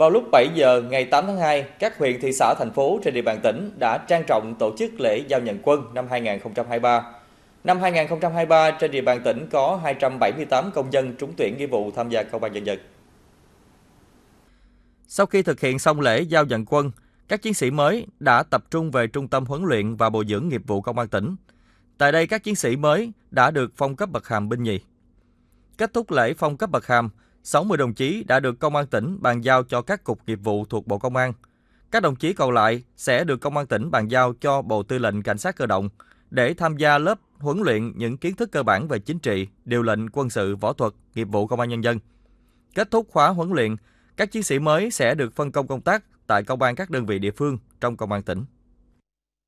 Vào lúc 7 giờ ngày 8 tháng 2, các huyện, thị xã, thành phố trên địa bàn tỉnh đã trang trọng tổ chức lễ giao nhận quân năm 2023. Năm 2023, trên địa bàn tỉnh có 278 công dân trúng tuyển nghĩa vụ tham gia công an nhân dân. Sau khi thực hiện xong lễ giao nhận quân, các chiến sĩ mới đã tập trung về Trung tâm huấn luyện và bồi dưỡng nghiệp vụ công an tỉnh. Tại đây, các chiến sĩ mới đã được phong cấp bậc hàm binh nhì. Kết thúc lễ phong cấp bậc hàm, 60 đồng chí đã được Công an tỉnh bàn giao cho các cục nghiệp vụ thuộc Bộ Công an. Các đồng chí còn lại sẽ được Công an tỉnh bàn giao cho Bộ Tư lệnh Cảnh sát Cơ động để tham gia lớp huấn luyện những kiến thức cơ bản về chính trị, điều lệnh quân sự võ thuật, nghiệp vụ công an nhân dân. Kết thúc khóa huấn luyện, các chiến sĩ mới sẽ được phân công công tác tại công an các đơn vị địa phương trong công an tỉnh.